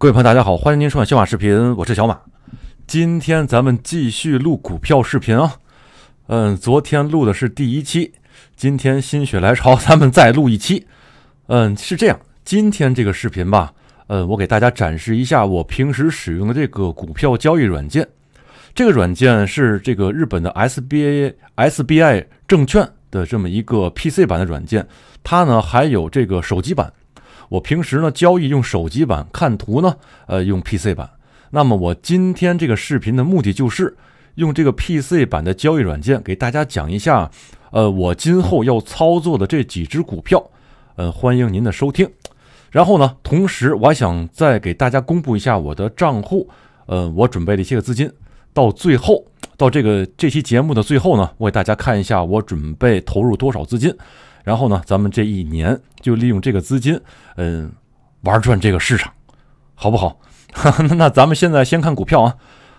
各位朋友，大家好，欢迎您收看小马视频，我是小马。今天咱们继续录股票视频啊，嗯，昨天录的是第一期，今天心血来潮，咱们再录一期。嗯，是这样，今天这个视频吧，嗯，我给大家展示一下我平时使用的这个股票交易软件。这个软件是这个日本的 S B a S B I 证券的这么一个 P C 版的软件，它呢还有这个手机版。我平时呢交易用手机版看图呢，呃用 PC 版。那么我今天这个视频的目的就是用这个 PC 版的交易软件给大家讲一下，呃我今后要操作的这几只股票，呃欢迎您的收听。然后呢，同时我还想再给大家公布一下我的账户，呃我准备了一些个资金。到最后到这个这期节目的最后呢，我给大家看一下我准备投入多少资金。然后呢，咱们这一年就利用这个资金，嗯，玩转这个市场，好不好？那咱们现在先看股票啊，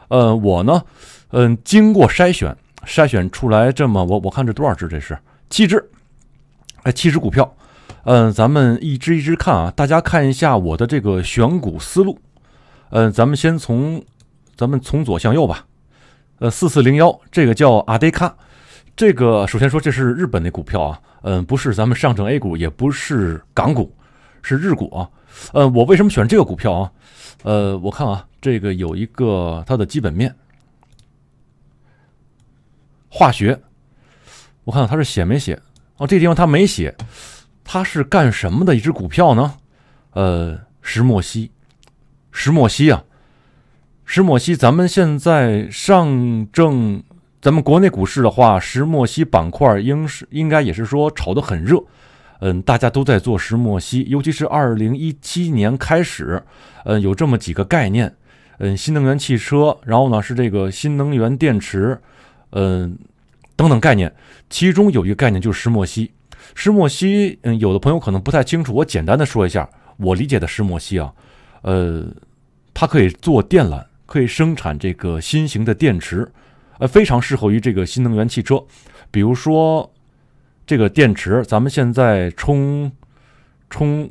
呃，我呢，嗯，经过筛选，筛选出来这么，我我看这多少只？这是七只，哎，七只股票，嗯，咱们一只一只看啊，大家看一下我的这个选股思路，嗯，咱们先从，咱们从左向右吧，呃，四四零幺，这个叫阿迪卡。这个首先说，这是日本的股票啊，嗯，不是咱们上证 A 股，也不是港股，是日股啊。呃，我为什么选这个股票啊？呃，我看啊，这个有一个它的基本面，化学。我看看它是写没写？哦，这地方它没写。它是干什么的一只股票呢？呃，石墨烯，石墨烯啊，石墨烯，咱们现在上证。咱们国内股市的话，石墨烯板块应是应该也是说炒得很热，嗯，大家都在做石墨烯，尤其是二零一七年开始，嗯，有这么几个概念，嗯，新能源汽车，然后呢是这个新能源电池，嗯，等等概念，其中有一个概念就是石墨烯，石墨烯，嗯，有的朋友可能不太清楚，我简单的说一下我理解的石墨烯啊，呃，它可以做电缆，可以生产这个新型的电池。呃，非常适合于这个新能源汽车，比如说这个电池，咱们现在充充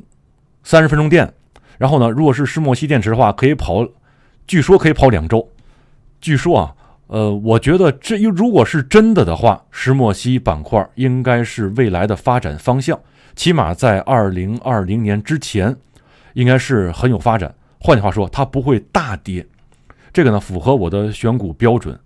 三十分钟电，然后呢，如果是石墨烯电池的话，可以跑，据说可以跑两周。据说啊，呃，我觉得这如果是真的的话，石墨烯板块应该是未来的发展方向，起码在二零二零年之前，应该是很有发展。换句话说，它不会大跌，这个呢，符合我的选股标准。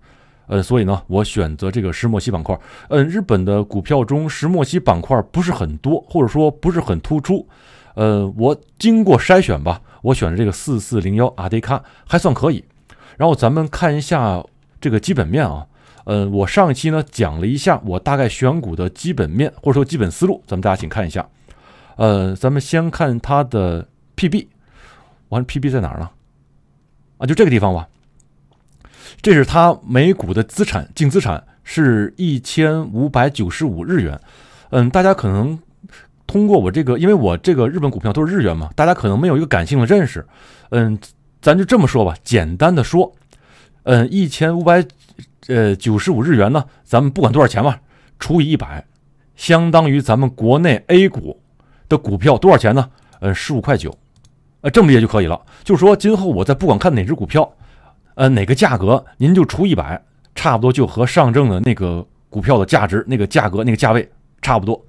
呃，所以呢，我选择这个石墨烯板块。嗯，日本的股票中石墨烯板块不是很多，或者说不是很突出。呃，我经过筛选吧，我选的这个四四零幺阿迪卡还算可以。然后咱们看一下这个基本面啊。呃，我上一期呢讲了一下我大概选股的基本面或者说基本思路，咱们大家请看一下。呃，咱们先看它的 PB，完 PB 在哪儿呢？啊，就这个地方吧。这是它每股的资产净资产是一千五百九十五日元，嗯，大家可能通过我这个，因为我这个日本股票都是日元嘛，大家可能没有一个感性的认识，嗯，咱就这么说吧，简单的说，嗯，一千五百呃九十五日元呢，咱们不管多少钱吧，除以一百，相当于咱们国内 A 股的股票多少钱呢？呃，十五块九，呃，这么列就可以了，就说今后我在不管看哪只股票。呃，哪个价格您就除一百，差不多就和上证的那个股票的价值、那个价格、那个价位差不多，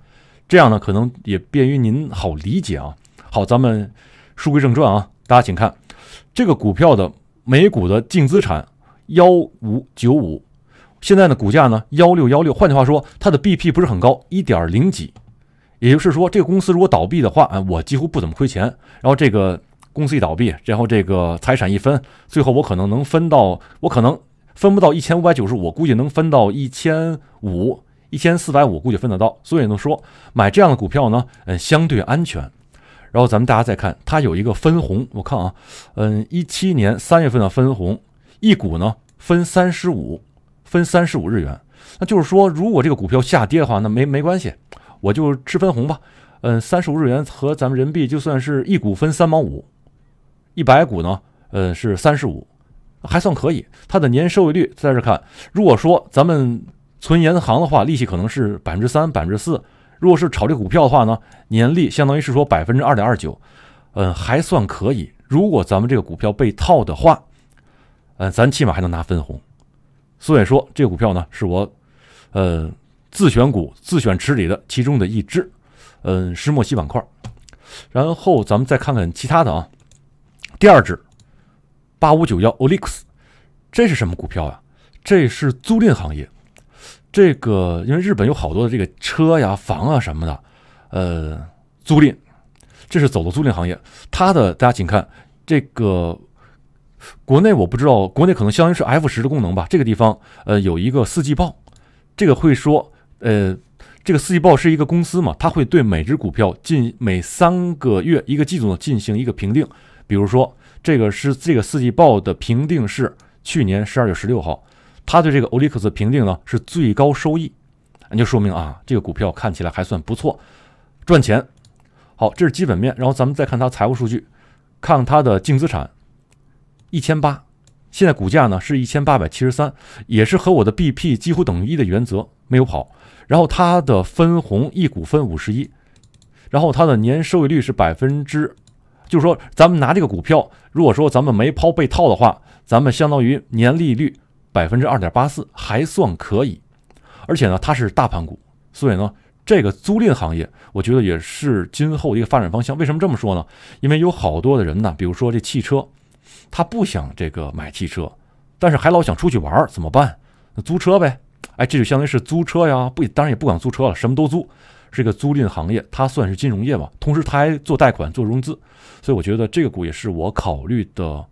这样呢可能也便于您好理解啊。好，咱们书归正传啊，大家请看这个股票的每股的净资产幺五九五，现在呢股价呢幺六幺六，换句话说，它的 B P 不是很高，一点零几，也就是说这个公司如果倒闭的话啊，我几乎不怎么亏钱。然后这个。公司一倒闭，然后这个财产一分，最后我可能能分到，我可能分不到一千五百九十五，估计能分到一千五，一千四百五，估计分得到。所以能说买这样的股票呢，嗯，相对安全。然后咱们大家再看，它有一个分红，我看啊，嗯，一七年三月份的分红，一股呢分三十五，分三十五日元。那就是说，如果这个股票下跌的话，那没没关系，我就吃分红吧。嗯，三十五日元和咱们人民币就算是一股分三毛五。一百股呢，呃，是三十五，还算可以。它的年收益率在这看，如果说咱们存银行的话，利息可能是百分之三、百分之四；如果是炒这股票的话呢，年利相当于是说百分之二点二九，嗯，还算可以。如果咱们这个股票被套的话，嗯，咱起码还能拿分红。所以说，这个股票呢，是我，呃，自选股、自选池里的其中的一只，嗯，石墨烯板块。然后咱们再看看其他的啊。第二只，八五九幺 OLIX，这是什么股票啊？这是租赁行业，这个因为日本有好多的这个车呀、房啊什么的，呃，租赁，这是走的租赁行业。它的大家请看这个，国内我不知道，国内可能相当于是 F 十的功能吧。这个地方呃有一个四季报，这个会说呃，这个四季报是一个公司嘛，它会对每只股票进每三个月一个季度呢进行一个评定。比如说，这个是这个四季报的评定是去年十二月十六号，他对这个欧利克斯评定呢是最高收益，那就说明啊，这个股票看起来还算不错，赚钱。好，这是基本面，然后咱们再看它财务数据，看它的净资产一千八，现在股价呢是一千八百七十三，也是和我的 B P 几乎等于一的原则没有跑。然后它的分红一股分五十一，然后它的年收益率是百分之。就是说，咱们拿这个股票，如果说咱们没抛被套的话，咱们相当于年利率百分之二点八四，还算可以。而且呢，它是大盘股，所以呢，这个租赁行业，我觉得也是今后的一个发展方向。为什么这么说呢？因为有好多的人呢，比如说这汽车，他不想这个买汽车，但是还老想出去玩，怎么办？租车呗。哎，这就相当于是租车呀。不，当然也不光租车了，什么都租。是一个租赁行业，它算是金融业嘛？同时它还做贷款、做融资，所以我觉得这个股也是我考虑的。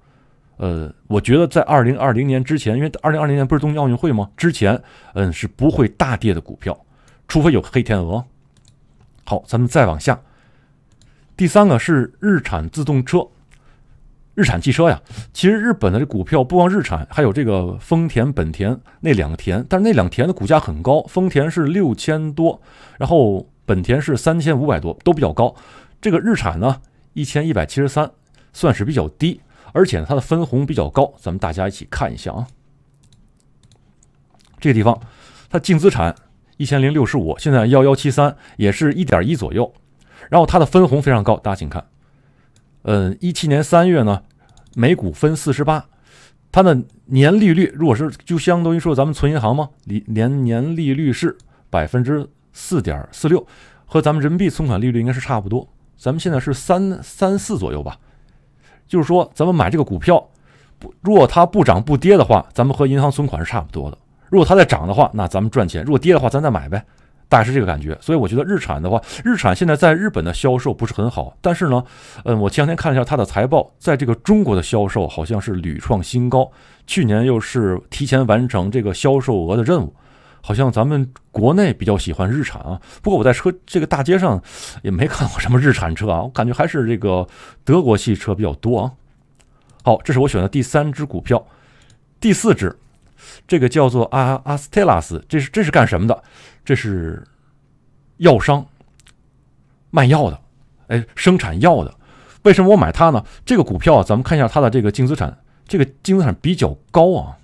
呃，我觉得在二零二零年之前，因为二零二零年不是东京奥运会吗？之前，嗯，是不会大跌的股票，除非有黑天鹅。好，咱们再往下，第三个是日产自动车。日产汽车呀，其实日本的这股票不光日产，还有这个丰田、本田那两个田，但是那两个田的股价很高，丰田是六千多，然后本田是三千五百多，都比较高。这个日产呢，一千一百七十三，算是比较低，而且呢，它的分红比较高。咱们大家一起看一下啊，这个地方它净资产一千零六十五，现在幺幺七三也是一点一左右，然后它的分红非常高，大家请看。嗯，一七年三月呢，每股分四十八，它的年利率如果是就相当于说咱们存银行嘛，年年利率是百分之四点四六，和咱们人民币存款利率应该是差不多。咱们现在是三三四左右吧，就是说咱们买这个股票，不如果它不涨不跌的话，咱们和银行存款是差不多的。如果它再涨的话，那咱们赚钱；如果跌的话，咱再买呗。大概是这个感觉，所以我觉得日产的话，日产现在在日本的销售不是很好，但是呢，嗯，我前两天看了一下它的财报，在这个中国的销售好像是屡创新高，去年又是提前完成这个销售额的任务，好像咱们国内比较喜欢日产啊。不过我在车这个大街上也没看到过什么日产车啊，我感觉还是这个德国汽车比较多啊。好，这是我选的第三只股票，第四只。这个叫做阿阿斯特拉斯，这是这是干什么的？这是药商卖药的，哎，生产药的。为什么我买它呢？这个股票啊，咱们看一下它的这个净资产，这个净资产比较高啊。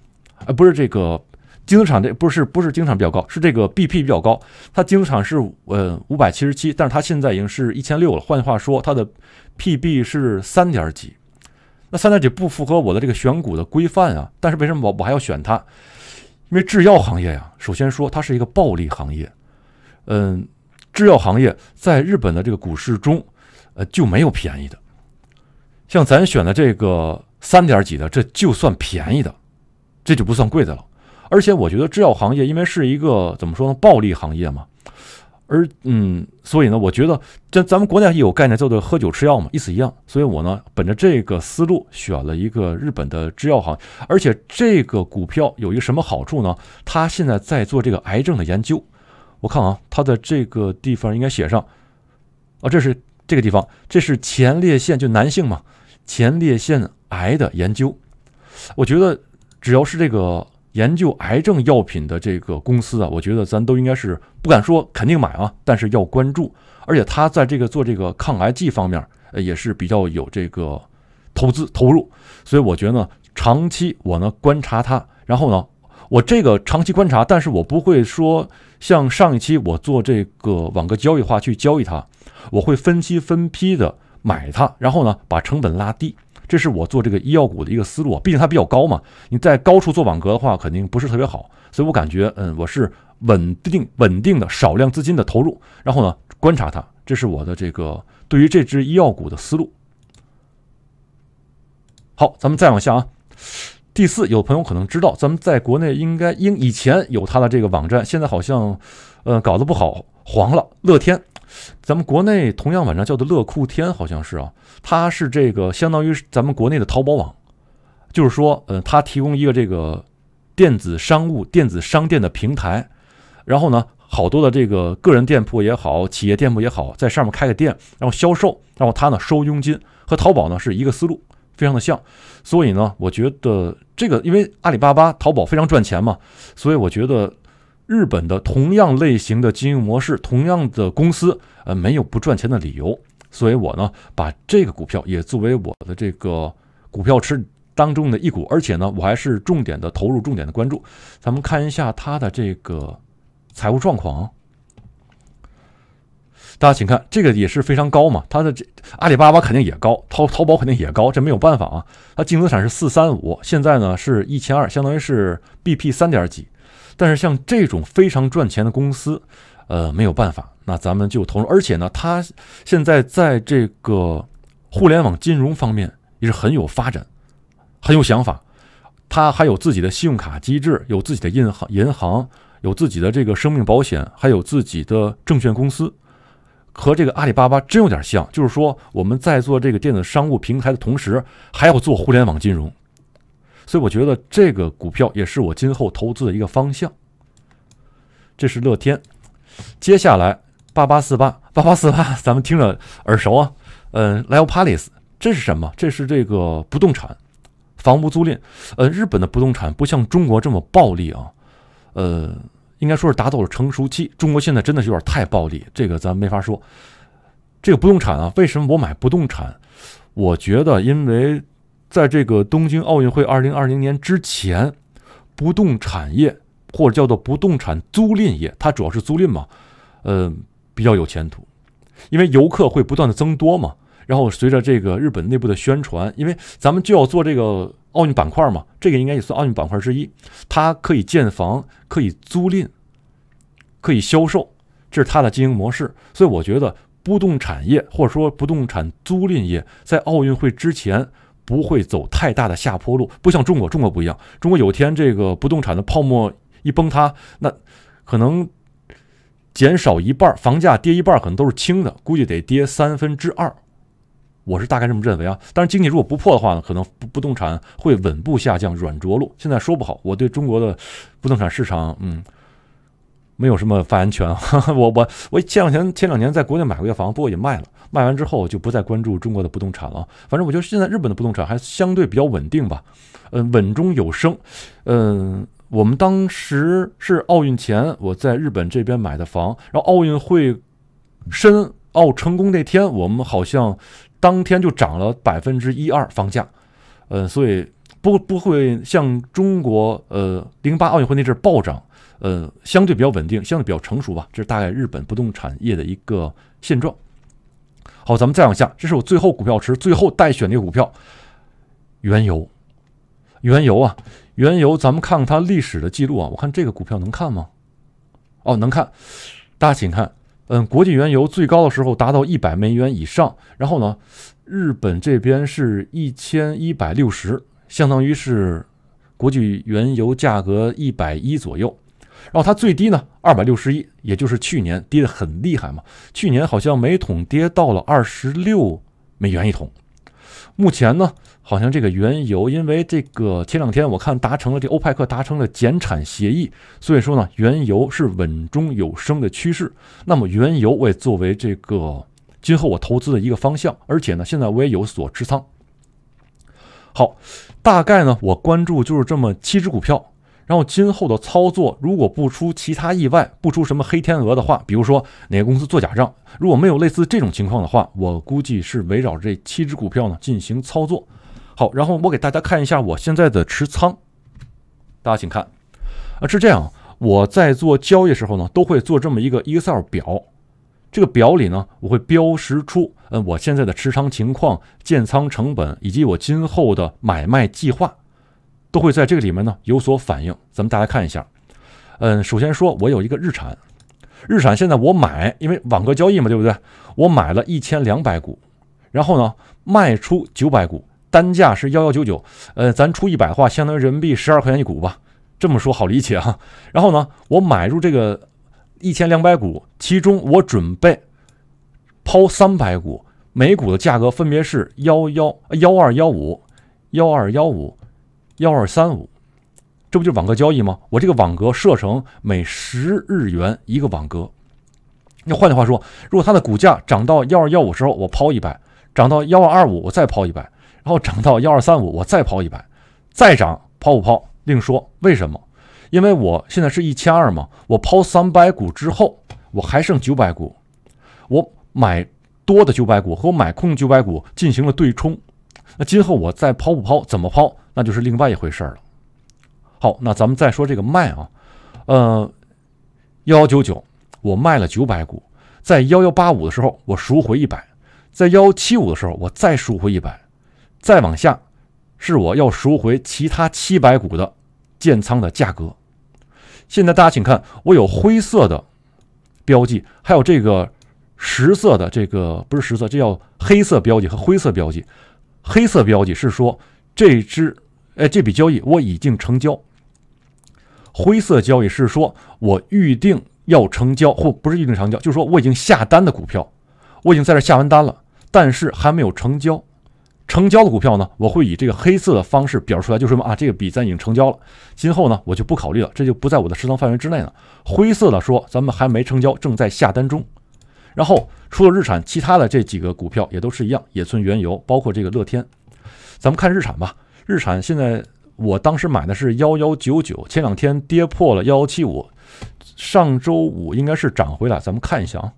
哎，不是这个净资产，这不是不是净资产比较高，是这个 B P 比较高。它净资产是呃五百七十七，但是它现在已经是一千六了。换句话说，它的 P B 是三点几。那三点几不符合我的这个选股的规范啊，但是为什么我我还要选它？因为制药行业呀，首先说它是一个暴利行业，嗯，制药行业在日本的这个股市中，呃就没有便宜的，像咱选的这个三点几的，这就算便宜的，这就不算贵的了。而且我觉得制药行业因为是一个怎么说呢，暴利行业嘛。而嗯，所以呢，我觉得，就咱们国内也有概念，叫做喝酒吃药嘛，意思一样。所以我呢，本着这个思路，选了一个日本的制药行，而且这个股票有一个什么好处呢？它现在在做这个癌症的研究。我看啊，它的这个地方应该写上啊，这是这个地方，这是前列腺，就男性嘛，前列腺癌的研究。我觉得只要是这个。研究癌症药品的这个公司啊，我觉得咱都应该是不敢说肯定买啊，但是要关注。而且他在这个做这个抗癌剂方面，呃，也是比较有这个投资投入。所以我觉得长期我呢观察它，然后呢我这个长期观察，但是我不会说像上一期我做这个网格交易化去交易它，我会分期分批的买它，然后呢把成本拉低。这是我做这个医药股的一个思路，毕竟它比较高嘛。你在高处做网格的话，肯定不是特别好。所以我感觉，嗯，我是稳定稳定的少量资金的投入，然后呢观察它。这是我的这个对于这只医药股的思路。好，咱们再往下啊。第四，有朋友可能知道，咱们在国内应该应以前有它的这个网站，现在好像呃搞得不好黄了，乐天。咱们国内同样网上叫做乐酷天，好像是啊，它是这个相当于咱们国内的淘宝网，就是说，呃，它提供一个这个电子商务、电子商店的平台，然后呢，好多的这个个人店铺也好，企业店铺也好，在上面开个店，然后销售，然后它呢收佣金，和淘宝呢是一个思路，非常的像。所以呢，我觉得这个因为阿里巴巴、淘宝非常赚钱嘛，所以我觉得。日本的同样类型的经营模式，同样的公司，呃，没有不赚钱的理由。所以，我呢把这个股票也作为我的这个股票池当中的一股，而且呢，我还是重点的投入、重点的关注。咱们看一下它的这个财务状况，大家请看，这个也是非常高嘛。它的这阿里巴巴肯定也高，淘淘宝肯定也高，这没有办法啊。它净资产是四三五，现在呢是一千二，相当于是 B P 三点几。但是像这种非常赚钱的公司，呃，没有办法，那咱们就投入。而且呢，它现在在这个互联网金融方面也是很有发展，很有想法。它还有自己的信用卡机制，有自己的银行、银行，有自己的这个生命保险，还有自己的证券公司。和这个阿里巴巴真有点像，就是说我们在做这个电子商务平台的同时，还要做互联网金融。所以我觉得这个股票也是我今后投资的一个方向。这是乐天，接下来八八四八八八四八，咱们听着耳熟啊。嗯 l e o p a l c s 这是什么？这是这个不动产房屋租赁。呃，日本的不动产不像中国这么暴利啊。呃，应该说是达到了成熟期。中国现在真的是有点太暴利，这个咱没法说。这个不动产啊，为什么我买不动产？我觉得因为。在这个东京奥运会二零二零年之前，不动产业或者叫做不动产租赁业，它主要是租赁嘛，呃，比较有前途，因为游客会不断的增多嘛。然后随着这个日本内部的宣传，因为咱们就要做这个奥运板块嘛，这个应该也算奥运板块之一。它可以建房，可以租赁，可以销售，这是它的经营模式。所以我觉得不动产业或者说不动产租赁业在奥运会之前。不会走太大的下坡路，不像中国，中国不一样。中国有天这个不动产的泡沫一崩塌，那可能减少一半，房价跌一半，可能都是轻的，估计得跌三分之二。我是大概这么认为啊。但是经济如果不破的话呢，可能不不动产会稳步下降，软着陆。现在说不好，我对中国的不动产市场，嗯。没有什么发言权，我我我前两前前两年在国内买过一个房，不过也卖了，卖完之后就不再关注中国的不动产了。反正我觉得现在日本的不动产还相对比较稳定吧，呃，稳中有升。嗯，我们当时是奥运前我在日本这边买的房，然后奥运会申奥成功那天，我们好像当天就涨了百分之一二房价，嗯，所以。不不会像中国，呃，零八奥运会那阵暴涨，呃，相对比较稳定，相对比较成熟吧。这是大概日本不动产业的一个现状。好，咱们再往下，这是我最后股票池最后待选的一个股票，原油，原油啊，原油。咱们看看它历史的记录啊。我看这个股票能看吗？哦，能看。大家请看，嗯，国际原油最高的时候达到一百美元以上，然后呢，日本这边是一千一百六十。相当于是国际原油价格一百一左右，然后它最低呢二百六十一，也就是去年跌得很厉害嘛。去年好像每桶跌到了二十六美元一桶。目前呢，好像这个原油因为这个前两天我看达成了这欧派克达成了减产协议，所以说呢，原油是稳中有升的趋势。那么原油我也作为这个今后我投资的一个方向，而且呢，现在我也有所持仓。好，大概呢，我关注就是这么七只股票，然后今后的操作，如果不出其他意外，不出什么黑天鹅的话，比如说哪个公司做假账，如果没有类似这种情况的话，我估计是围绕这七只股票呢进行操作。好，然后我给大家看一下我现在的持仓，大家请看，啊，是这样，我在做交易时候呢，都会做这么一个 Excel 表。这个表里呢，我会标识出，嗯，我现在的持仓情况、建仓成本以及我今后的买卖计划，都会在这个里面呢有所反映。咱们大家看一下，嗯，首先说我有一个日产，日产现在我买，因为网格交易嘛，对不对？我买了一千两百股，然后呢卖出九百股，单价是幺幺九九，呃，咱出一百话相当于人民币十二块钱一股吧，这么说好理解啊。然后呢，我买入这个。一千两百股，其中我准备抛三百股，每股的价格分别是幺幺幺二幺五、幺二幺五、幺二三五，这不就是网格交易吗？我这个网格设成每十日元一个网格。那换句话说，如果它的股价涨到幺二幺五时候，我抛一百；涨到幺二二五，我再抛一百；然后涨到幺二三五，我再抛一百；再涨抛不抛另说。为什么？因为我现在是一千二嘛，我抛三百股之后，我还剩九百股，我买多的九百股和我买空九百股进行了对冲，那今后我再抛不抛，怎么抛，那就是另外一回事了。好，那咱们再说这个卖啊，呃，幺九九，我卖了九百股，在幺幺八五的时候我赎回一百，在幺七五的时候我再赎回一百，再往下是我要赎回其他七百股的建仓的价格。现在大家请看，我有灰色的标记，还有这个实色的这个不是实色，这叫黑色标记和灰色标记。黑色标记是说这支哎这笔交易我已经成交，灰色交易是说我预定要成交，或不是预定成交，就是说我已经下单的股票，我已经在这下完单了，但是还没有成交。成交的股票呢，我会以这个黑色的方式表示出来，就是什么啊，这个笔咱已经成交了，今后呢我就不考虑了，这就不在我的持仓范围之内了。灰色的说，咱们还没成交，正在下单中。然后除了日产，其他的这几个股票也都是一样，野村原油，包括这个乐天。咱们看日产吧，日产现在我当时买的是幺幺九九，前两天跌破了幺幺七五，上周五应该是涨回来，咱们看一下啊，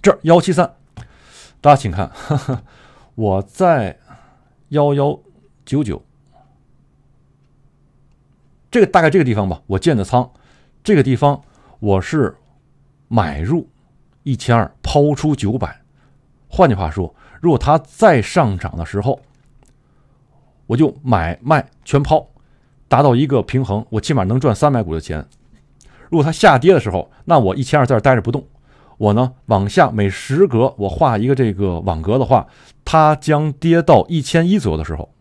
这幺七三，大家请看。我在幺幺九九，这个大概这个地方吧，我建的仓，这个地方我是买入一千二，抛出九百。换句话说，如果它再上涨的时候，我就买卖全抛，达到一个平衡，我起码能赚三百股的钱。如果它下跌的时候，那我一千二在这待着不动。我呢，往下每十格我画一个这个网格的话，它将跌到一千一左右的时候，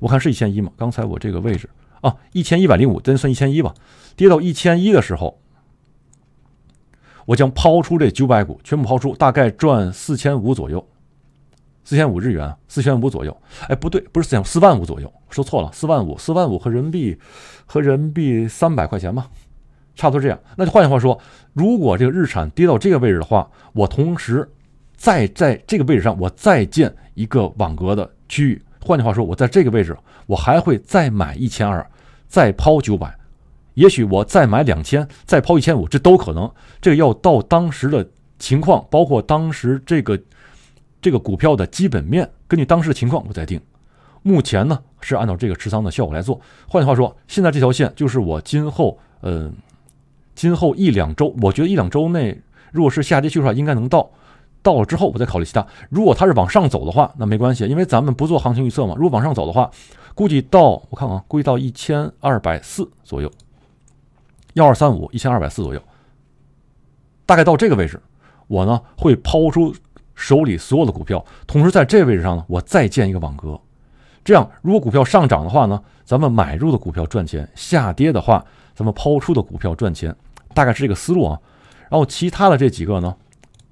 我看是一千一嘛？刚才我这个位置啊，一千一百零五，咱算一千一吧。跌到一千一的时候，我将抛出这九百股，全部抛出，大概赚四千五左右，四千五日元，四千五左右。哎，不对，不是四千四万五左右，说错了，四万五，四万五和人民币，和人民币三百块钱吧。差不多这样，那就换句话说，如果这个日产跌到这个位置的话，我同时再在这个位置上，我再建一个网格的区域。换句话说，我在这个位置，我还会再买一千二，再抛九百，也许我再买两千，再抛一千五，这都可能。这个要到当时的情况，包括当时这个这个股票的基本面，根据当时的情况，我再定。目前呢，是按照这个持仓的效果来做。换句话说，现在这条线就是我今后，嗯。今后一两周，我觉得一两周内，如果是下跌趋势的话，应该能到。到了之后，我再考虑其他。如果它是往上走的话，那没关系，因为咱们不做行情预测嘛。如果往上走的话，估计到我看看啊，估计到一千二百四左右，幺二三五一千二百四左右，大概到这个位置，我呢会抛出手里所有的股票，同时在这个位置上呢，我再建一个网格。这样，如果股票上涨的话呢，咱们买入的股票赚钱；下跌的话，咱们抛出的股票赚钱。大概是这个思路啊，然后其他的这几个呢，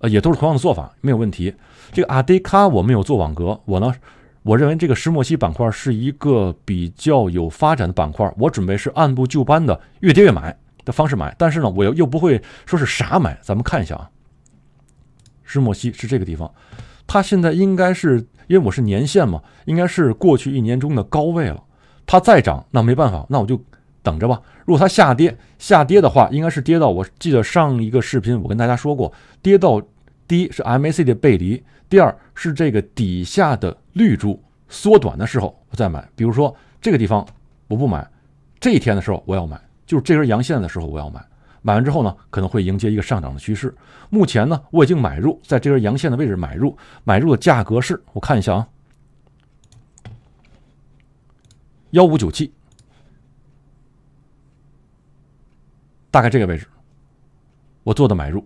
呃，也都是同样的做法，没有问题。这个阿迪卡我没有做网格，我呢，我认为这个石墨烯板块是一个比较有发展的板块，我准备是按部就班的，越跌越买的方式买。但是呢，我又又不会说是傻买。咱们看一下啊，石墨烯是这个地方，它现在应该是因为我是年线嘛，应该是过去一年中的高位了。它再涨，那没办法，那我就。等着吧，如果它下跌，下跌的话，应该是跌到。我记得上一个视频我跟大家说过，跌到第一是 MACD 的背离，第二是这个底下的绿柱缩短的时候我再买。比如说这个地方我不买，这一天的时候我要买，就是这根阳线的时候我要买。买完之后呢，可能会迎接一个上涨的趋势。目前呢，我已经买入，在这根阳线的位置买入，买入的价格是，我看一下啊，幺五九七。大概这个位置，我做的买入。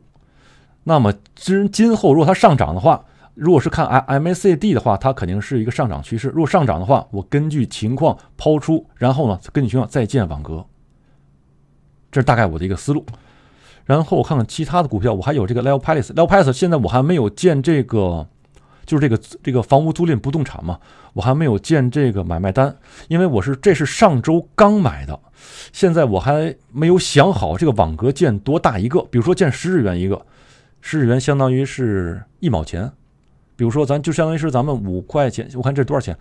那么今今后如果它上涨的话，如果是看 i MACD 的话，它肯定是一个上涨趋势。如果上涨的话，我根据情况抛出，然后呢，根据情况再建网格。这是大概我的一个思路。然后我看看其他的股票，我还有这个 Level Palace，Level Palace 现在我还没有建这个。就是这个这个房屋租赁不动产嘛，我还没有建这个买卖单，因为我是这是上周刚买的，现在我还没有想好这个网格建多大一个。比如说建十日元一个，十日元相当于是，一毛钱。比如说咱就相当于是咱们五块钱，我看这多少钱？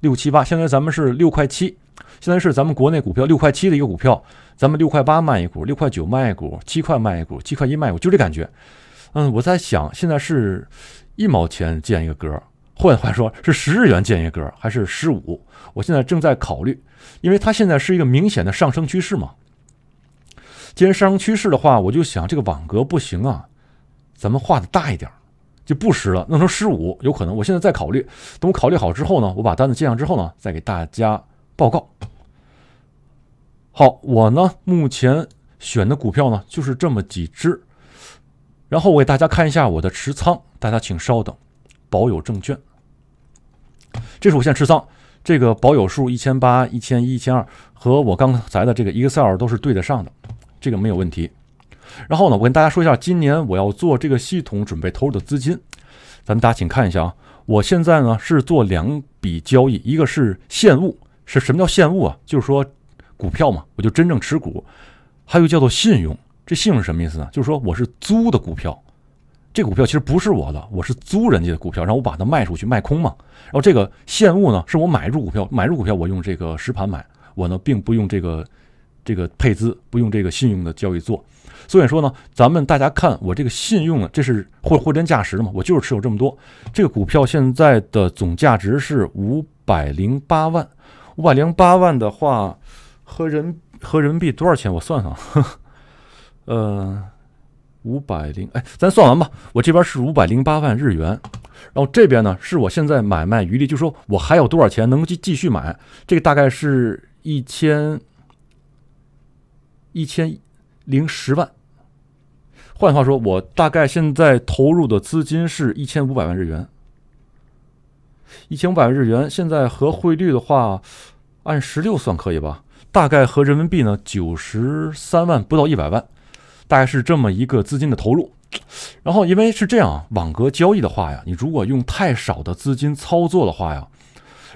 六七八，相当于咱们是六块七，现在是咱们国内股票六块七的一个股票，咱们六块八卖一股，六块九卖一股，七块卖一股，七块一卖股，就这感觉。嗯，我在想现在是。一毛钱建一个格，换句话说是十日元建一个格，还是十五？我现在正在考虑，因为它现在是一个明显的上升趋势嘛。既然上升趋势的话，我就想这个网格不行啊，咱们画的大一点，就不十了，弄成十五有可能。我现在在考虑，等我考虑好之后呢，我把单子建上之后呢，再给大家报告。好，我呢目前选的股票呢就是这么几只，然后我给大家看一下我的持仓。大家请稍等，保有证券，这是我现在持仓，这个保有数一千八、一千一、一千二，和我刚才的这个 Excel 都是对得上的，这个没有问题。然后呢，我跟大家说一下，今年我要做这个系统准备投入的资金，咱们大家请看一下啊。我现在呢是做两笔交易，一个是现物，是什么叫现物啊？就是说股票嘛，我就真正持股；还有叫做信用，这信用是什么意思呢？就是说我是租的股票。这股票其实不是我的，我是租人家的股票，然后我把它卖出去，卖空嘛。然后这个现物呢，是我买入股票，买入股票我用这个实盘买，我呢并不用这个这个配资，不用这个信用的交易做。所以说呢，咱们大家看我这个信用呢，这是货货真价实的嘛，我就是持有这么多。这个股票现在的总价值是五百零八万，五百零八万的话，和人和人民币多少钱？我算算，呃。五百零哎，咱算完吧。我这边是五百零八万日元，然后这边呢是我现在买卖余力，就说我还有多少钱能够继继续买。这个大概是一千一千零十万。换句话说，我大概现在投入的资金是一千五百万日元。一千五百万日元，现在和汇率的话，按十六算可以吧？大概和人民币呢九十三万不到一百万。大概是这么一个资金的投入，然后因为是这样，网格交易的话呀，你如果用太少的资金操作的话呀，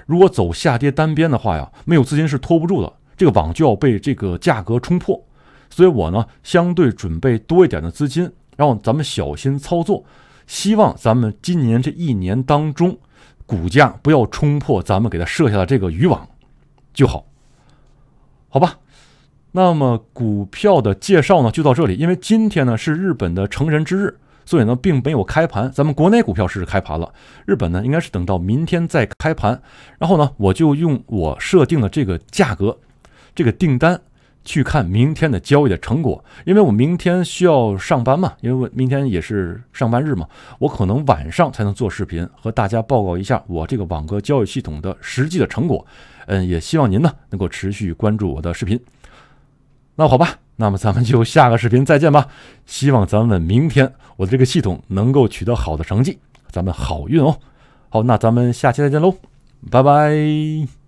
如果走下跌单边的话呀，没有资金是拖不住的，这个网就要被这个价格冲破。所以我呢，相对准备多一点的资金，然后咱们小心操作，希望咱们今年这一年当中，股价不要冲破咱们给它设下的这个渔网，就好，好吧？那么股票的介绍呢，就到这里。因为今天呢是日本的成人之日，所以呢并没有开盘。咱们国内股票是开盘了，日本呢应该是等到明天再开盘。然后呢，我就用我设定的这个价格，这个订单去看明天的交易的成果。因为我明天需要上班嘛，因为我明天也是上班日嘛，我可能晚上才能做视频和大家报告一下我这个网格交易系统的实际的成果。嗯，也希望您呢能够持续关注我的视频。那好吧，那么咱们就下个视频再见吧。希望咱们明天我的这个系统能够取得好的成绩，咱们好运哦。好，那咱们下期再见喽，拜拜。